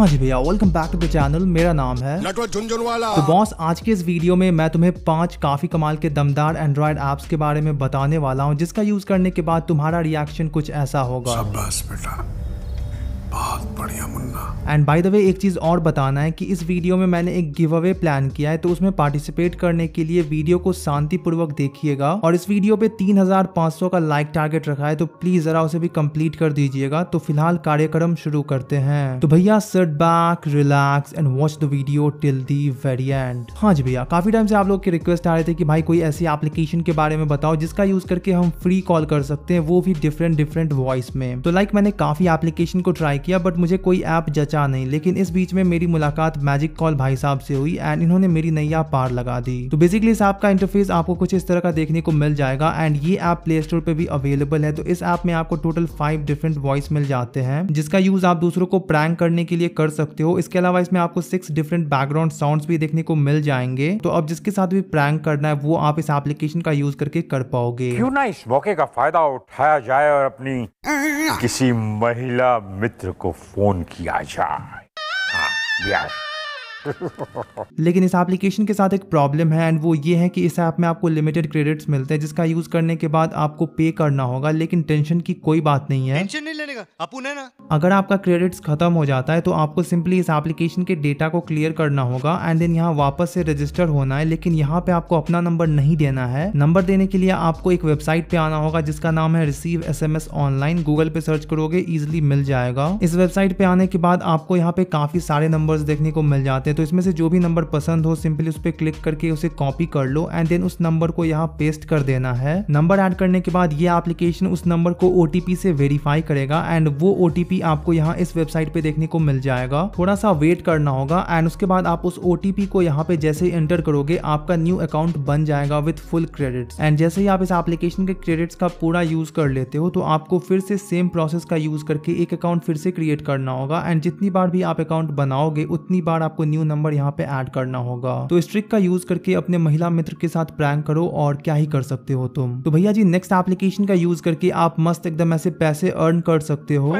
हाँ जी भैया welcome back to the channel मेरा नाम है तो बॉस आज के इस वीडियो में मैं तुम्हें पांच काफी कमाल के दमदार एंड्रॉयड ऐप्स के बारे में बताने वाला हूँ जिसका यूज करने के बाद तुम्हारा रिएक्शन कुछ ऐसा होगा बेटा बढ़िया मुन्ना एंड बाय द वे एक चीज़ और बताना है कि इस वीडियो में मैंने एक गिव अवे प्लान किया है तो उसमें पार्टिसिपेट करने के लिए वीडियो को शांतिपूर्वक देखिएगा और इस वीडियो पे 3500 का लाइक टारगेट रखा है तो प्लीज जरा उसे भी कंप्लीट कर दीजिएगा तो फिलहाल कार्यक्रम शुरू करते हैं तो भैया set back relax and watch the video till the very end हाँ जी भैया काफी टाइम से आप लोग की रिक्वेस्ट आ रहे थे कि भाई कोई ऐसी एप्लीकेशन के बारे में बताओ जिसका यूज करके हम फ्री कॉल कर सकते हैं वो भी डिफरेंट डिफरेंट वॉइस में तो लाइक मैंने काफी एप्लीकेशन को ट्राई किया बट मुझे मुझे कोई ऐप जचा नहीं लेकिन इस बीच में मेरी मुलाकात मैजिक कॉल भाई साहब से हुई एंड इन्होंने मेरी नैया पार लगा दी तो बेसिकली इस ऐप का इंटरफेस आपको कुछ इस तरह का देखने को मिल जाएगा एंड ये ऐप प्ले स्टोर पे भी अवेलेबल है तो इस ऐप में आपको टोटल फाइव डिफरेंट वॉइस मिल जाते हैं जिसका यूज आप दूसरों को प्रैंक करने के लिए कर सकते हो इसके अलावा इसमें आपको सिक्स डिफरेंट बैकग्राउंड साउंड भी देखने को मिल जाएंगे तो अब जिसके साथ भी प्रैंक करना है वो आप इस एप्लीकेशन का यूज करके कर पाओगे क्यों ना इस मौके का फायदा उठाया जाए और अपनी किसी महिला मित्र को फोन किया जाए हाँ यस लेकिन इस एप्लीकेशन के साथ एक प्रॉब्लम है एंड वो ये है कि इस ऐप में आपको लिमिटेड क्रेडिट्स मिलते हैं जिसका यूज करने के बाद आपको पे करना होगा लेकिन टेंशन की कोई बात नहीं है टेंशन नहीं लेने का है ना अगर आपका क्रेडिट्स खत्म हो जाता है तो आपको सिंपली इस एप्लीकेशन के डेटा को क्लियर करना होगा एंड देन यहाँ वापस से रजिस्टर होना है लेकिन यहाँ पे आपको अपना नंबर नहीं देना है नंबर देने के लिए आपको एक वेबसाइट पे आना होगा जिसका नाम है receive S M S online Google पे सर्च करोगे इजिली मिल जाएगा इस वेबसाइट पे आने के बाद आपको यहाँ पे काफी सारे नंबर देखने को मिल जाते हैं हैं तो इसमें से जो भी नंबर पसंद हो सिंपली उस पर क्लिक करके उसे कॉपी कर लो एंड देन उस नंबर को यहाँ पेस्ट कर देना है नंबर ऐड करने के बाद ये एप्लीकेशन उस नंबर को ओ से वेरीफाई करेगा एंड वो ओ आपको यहाँ इस वेबसाइट पे देखने को मिल जाएगा थोड़ा सा वेट करना होगा एंड उसके बाद आप उस ओ को यहाँ पे जैसे ही एंटर करोगे आपका न्यू अकाउंट बन जाएगा विथ फुल क्रेडिट एंड जैसे ही आप इस एप्लीकेशन के क्रेडिट्स का पूरा यूज कर लेते हो तो आपको फिर से सेम प्रोसेस का यूज करके एक अकाउंट फिर से क्रिएट करना होगा एंड जितनी बार भी आप अकाउंट बनाओगे उतनी बार आपको न्यू न्यू नंबर यहाँ पे ऐड करना होगा तो इस ट्रिक का यूज करके अपने महिला मित्र के साथ प्रैंक करो और क्या ही कर सकते हो तुम तो भैया जी नेक्स्ट एप्लीकेशन का यूज करके आप मस्त एकदम ऐसे पैसे अर्न कर सकते हो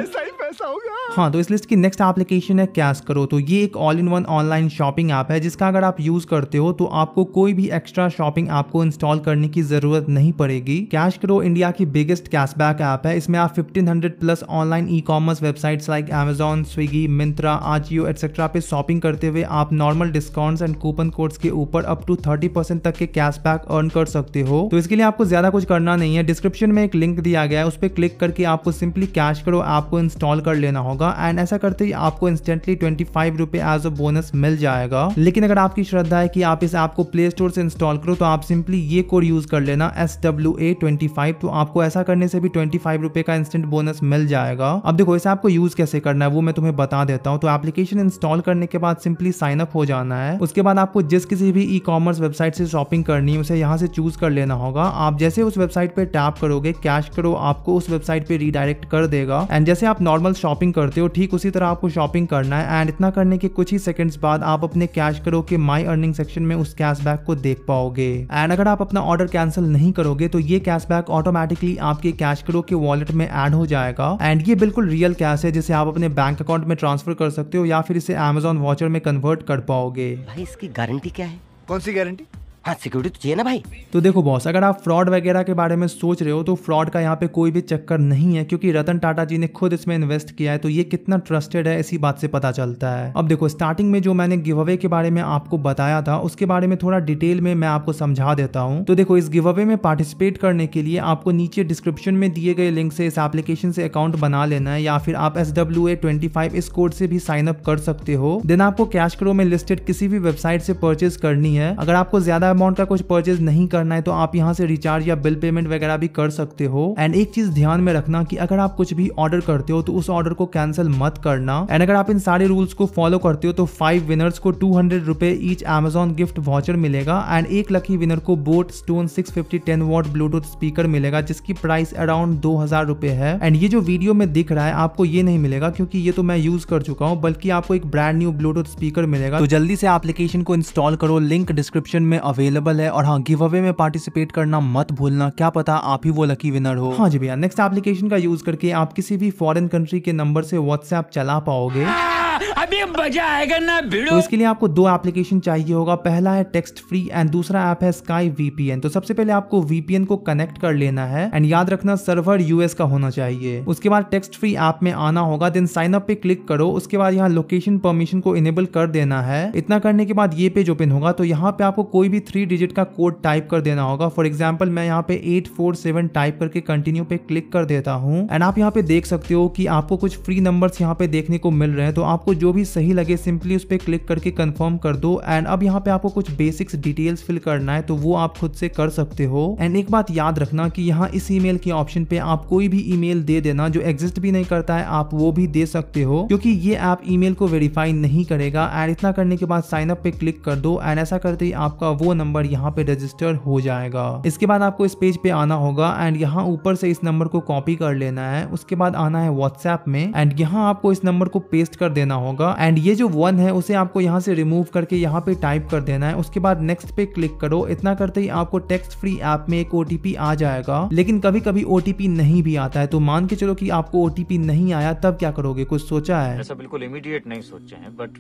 हाँ तो इस लिस्ट की नेक्स्ट एप्लीकेशन है कैश करो तो ये एक all in one online shopping app है जिसका अगर आप यूज करते हो तो आपको कोई भी एक्स्ट्रा शॉपिंग ऐप को इंस्टॉल करने की जरूरत नहीं पड़ेगी कैश करो इंडिया की बिगेस्ट कैशबैक ऐप है इसमें आप 1500 plus online e commerce websites like Amazon Swiggy Myntra Ajio etcetera पे शॉपिंग करते हुए आप normal discounts and coupon codes के ऊपर अप टू थर्टी परसेंट तक के कैशबैक अर्न कर सकते हो तो इसके लिए आपको ज्यादा कुछ करना नहीं है डिस्क्रिप्शन में एक लिंक दिया गया है उस पर क्लिक करके आपको सिंपली कैश करो ऐप को इंस्टॉल कर लेना होगा होगा एंड ऐसा करते ही आपको इंस्टेंटली ट्वेंटी फाइव रुपए एज अ बोनस मिल जाएगा लेकिन अगर आपकी श्रद्धा है कि आप इस ऐप को प्ले स्टोर से इंस्टॉल करो तो आप सिंपली ये कोड यूज कर लेना S W A twenty five तो आपको ऐसा करने से भी ट्वेंटी फाइव रुपए का इंस्टेंट बोनस मिल जाएगा अब देखो इसे आपको यूज कैसे करना है वो मैं तुम्हें बता देता हूँ तो एप्लीकेशन इंस्टॉल करने के बाद सिंपली साइन अप हो जाना है उसके बाद आपको जिस किसी भी ई कॉमर्स वेबसाइट से शॉपिंग करनी है उसे यहाँ से चूज कर लेना होगा आप जैसे उस वेबसाइट पे टैप करोगे कैश करो आपको उस वेबसाइट पे रिडायरेक्ट कर देगा एंड जैसे आप नॉर्मल शॉपिंग कर करते हो ठीक उसी तरह आपको शॉपिंग करना है एंड इतना करने के कुछ ही सेकंड्स बाद आप अपने कैश करो के माई अर्निंग सेक्शन में उस कैशबैक को देख पाओगे एंड अगर आप अपना ऑर्डर कैंसिल नहीं करोगे तो ये कैशबैक ऑटोमेटिकली आपके कैश करो के वॉलेट में एड हो जाएगा एंड ये बिल्कुल रियल कैश है जिसे आप अपने बैंक अकाउंट में ट्रांसफर कर सकते हो या फिर इसे अमेजोन वॉचर में कन्वर्ट कर पाओगे भाई इसकी गारंटी क्या है कौन सी गारंटी हाँ सिक्योरिटी तो चाहिए ना भाई तो देखो बॉस अगर आप फ्रॉड वगैरह के बारे में सोच रहे हो तो फ्रॉड का यहाँ पे कोई भी चक्कर नहीं है क्योंकि रतन टाटा जी ने खुद इसमें इन्वेस्ट किया है तो ये कितना ट्रस्टेड है इसी बात से पता चलता है अब देखो स्टार्टिंग में जो मैंने गिव अवे के बारे में आपको बताया था उसके बारे में थोड़ा डिटेल में मैं आपको समझा देता हूँ तो देखो इस गिव अवे में पार्टिसिपेट करने के लिए आपको नीचे डिस्क्रिप्शन में दिए गए लिंक से इस एप्लीकेशन से अकाउंट बना लेना है या फिर आप S W A twenty five इस कोड से भी साइन अप कर सकते हो देन आपको कैश क्रो में लिस्टेड किसी भी वेबसाइट से परचेज करनी है अगर आपको ज्यादा अमाउंट का कुछ परचेज नहीं करना है तो आप यहाँ से रिचार्ज या बिल पेमेंट वगैरह भी कर सकते हो एंड एक चीज ध्यान में रखना की अगर आप कुछ भी ऑर्डर करते हो तो उस ऑर्डर को कैंसिल मत करना एंड अगर आप इन सारे रूल्स को फॉलो करते हो तो फाइव विनर्स को टू हंड्रेड रुपए ईच एमेजोन गिफ्ट वाचर मिलेगा एंड एक लकी विनर को boat Stone six fifty ten watt Bluetooth speaker मिलेगा जिसकी प्राइस अराउंड दो हजार रुपए है एंड ये जो वीडियो में दिख रहा है आपको ये नहीं मिलेगा क्योंकि ये तो मैं यूज कर चुका हूँ बल्कि आपको एक ब्रांड न्यू ब्लूटूथ स्पीकर मिलेगा तो जल्दी से एप्लीकेशन को इंस्टॉल करो लिंक डिस्क्रिप्शन में अवेलेबल अवेलेबल है और हाँ गिव अवे में पार्टिसिपेट करना मत भूलना क्या पता आप ही वो लकी विनर हो हाँ जी भैया नेक्स्ट एप्लीकेशन का यूज करके आप किसी भी फॉरेन कंट्री के नंबर से व्हाट्सएप चला पाओगे हाँ! अभी मजा आएगा ना भिड़ो तो इसके लिए आपको दो एप्लीकेशन चाहिए होगा पहला है टेक्स्ट फ्री एंड दूसरा ऐप है स्काई वीपीएन तो सबसे पहले आपको वीपीएन को कनेक्ट कर लेना है एंड याद रखना सर्वर यूएस का होना चाहिए उसके बाद टेक्स्ट फ्री ऐप में आना होगा देन साइन अप पे क्लिक करो उसके बाद यहाँ लोकेशन परमिशन को इनेबल कर देना है इतना करने के बाद ये पेज ओपन होगा तो यहाँ पे आपको कोई भी थ्री डिजिट का कोड टाइप कर देना होगा फॉर एग्जाम्पल मैं यहाँ पे एट फोर सेवन टाइप करके कंटिन्यू पे क्लिक कर देता हूँ एंड आप यहाँ पे देख सकते हो कि आपको कुछ फ्री नंबर यहाँ पे देखने को मिल रहे हैं तो आपको जो जो भी सही लगे सिंपली उस पर क्लिक करके कंफर्म कर दो एंड अब यहाँ पे आपको कुछ बेसिक्स डिटेल्स फिल करना है तो वो आप खुद से कर सकते हो एंड एक बात याद रखना कि यहाँ इस ईमेल के ऑप्शन पे आप कोई भी ईमेल दे देना जो एग्जिस्ट भी नहीं करता है आप वो भी दे सकते हो क्योंकि ये ऐप ईमेल को वेरीफाई नहीं करेगा एंड इतना करने के बाद साइन अप पे क्लिक कर दो एंड ऐसा करते ही आपका वो नंबर यहाँ पे रजिस्टर हो जाएगा इसके बाद आपको इस पेज पे आना होगा एंड यहाँ ऊपर से इस नंबर को कॉपी कर लेना है उसके बाद आना है व्हाट्सएप में एंड यहाँ आपको इस नंबर को पेस्ट कर देना होगा होगा एंड ये जो वन है उसे आपको यहाँ से रिमूव करके यहाँ पे टाइप कर देना है उसके बाद नेक्स्ट पे क्लिक करो इतना करते ही आपको टेक्स्ट फ्री ऐप में एक ओटीपी आ जाएगा लेकिन कभी कभी ओटीपी नहीं भी आता है तो मान के चलो कि आपको ओटीपी नहीं आया तब क्या करोगे कुछ सोचा है ऐसा बिल्कुल इमीडिएट नहीं सोचे हैं बट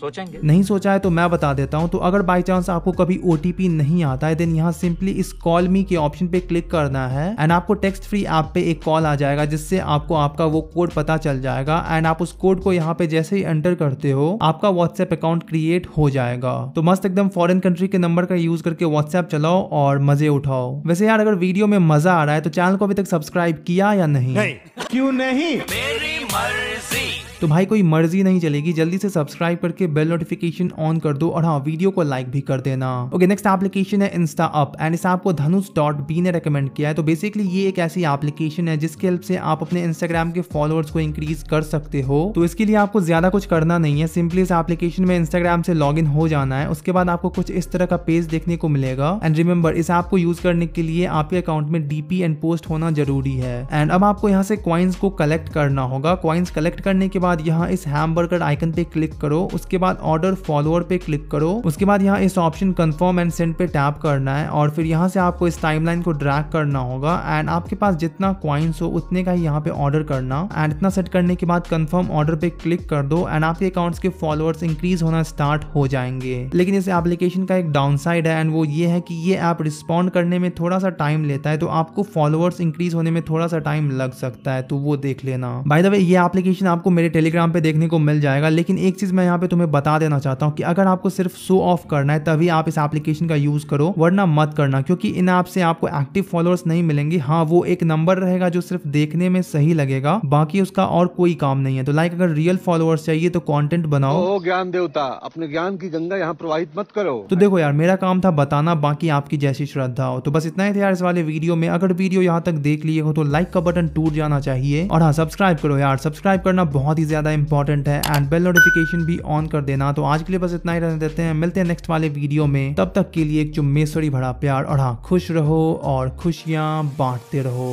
सोचेंगे नहीं सोचा है तो मैं बता देता हूँ तो अगर बाई चांस आपको कभी ओ नहीं आता है देन यहाँ सिंपली इस कॉल मी के ऑप्शन पे क्लिक करना है एंड आपको टेक्स्ट फ्री ऐप पे एक कॉल आ जाएगा जिससे आपको आपका वो कोड पता चल जाएगा एंड आप उस कोड को यहाँ पे जैसे ही एंटर करते हो आपका व्हाट्सएप अकाउंट क्रिएट हो जाएगा तो मस्त एकदम फॉरन कंट्री के नंबर का यूज करके व्हाट्सएप चलाओ और मजे उठाओ वैसे यार अगर वीडियो में मजा आ रहा है तो चैनल को अभी तक सब्सक्राइब किया या नहीं, नहीं। क्यों नहीं मेरी मर्जी तो भाई कोई मर्जी नहीं चलेगी जल्दी से सब्सक्राइब करके बेल नोटिफिकेशन ऑन कर दो और हाँ वीडियो को लाइक भी कर देना ओके नेक्स्ट एप्लीकेशन है इंस्टा अप एंड इस आपको धनुष डॉट बी ने रिकमेंड किया है तो बेसिकली ये एक ऐसी एप्लीकेशन है जिसके हेल्प से आप अपने इंस्टाग्राम के फॉलोअर्स को इंक्रीज कर सकते हो तो इसके लिए आपको ज्यादा कुछ करना नहीं है सिंपली इस एप्लीकेशन में इंस्टाग्राम से लॉग हो जाना है उसके बाद आपको कुछ इस तरह का पेज देखने को मिलेगा एंड रिमेम्बर इस ऐप को यूज करने के लिए आपके अकाउंट में डीपी एंड पोस्ट होना जरूरी है एंड अब आपको यहाँ से क्वाइंस को कलेक्ट करना होगा क्वाइंस कलेक्ट करने के बाद बाद यहाँ इस हैम बर्गर आइकन पे क्लिक करो उसके बाद ऑर्डर फॉलोअर पे क्लिक करो उसके बाद यहाँ इस ऑप्शन कंफर्म एंड सेंड पे टैप करना है और फिर यहाँ से आपको इस टाइमलाइन को ड्रैग करना होगा एंड आपके पास जितना क्वाइंस हो उतने का ही यहाँ पे ऑर्डर करना एंड इतना सेट करने के बाद कन्फर्म ऑर्डर पे क्लिक कर दो एंड आपके अकाउंट्स के फॉलोअर्स इंक्रीज होना स्टार्ट हो जाएंगे लेकिन इस एप्लीकेशन का एक डाउन है एंड वो ये है कि ये ऐप रिस्पॉन्ड करने में थोड़ा सा टाइम लेता है तो आपको फॉलोअर्स इंक्रीज होने में थोड़ा सा टाइम लग सकता है तो वो देख लेना बाय द वे ये एप्लीकेशन आपको मेरे टेलीग्राम पे देखने को मिल जाएगा लेकिन एक चीज़ मैं यहाँ पे तुम्हें बता देना चाहता हूँ कि अगर आपको सिर्फ शो ऑफ करना है तभी आप इस एप्लीकेशन का यूज़ करो वरना मत करना क्योंकि इन ऐप से आपको एक्टिव फॉलोअर्स नहीं मिलेंगे हाँ वो एक नंबर रहेगा जो सिर्फ देखने में सही लगेगा बाकी उसका और कोई काम नहीं है तो लाइक अगर रियल फॉलोअर्स चाहिए तो कॉन्टेंट बनाओ ज्ञान देवता अपने ज्ञान की गंगा यहाँ प्रवाहित मत करो तो देखो यार मेरा काम था बताना बाकी आपकी जैसी श्रद्धा हो तो बस इतना ही था यार इस वाले वीडियो में अगर वीडियो यहाँ तक देख लिए हो तो लाइक का बटन टूट जाना चाहिए और हाँ सब्सक्राइब करो यार सब्सक्राइब करना बहुत ही ज़्यादा इंपॉर्टेंट है एंड बेल नोटिफिकेशन भी ऑन कर देना तो आज के लिए बस इतना ही रहने देते हैं मिलते हैं नेक्स्ट वाले वीडियो में तब तक के लिए एक चुम्बेश्वरी भरा प्यार और हाँ खुश रहो और खुशियाँ बांटते रहो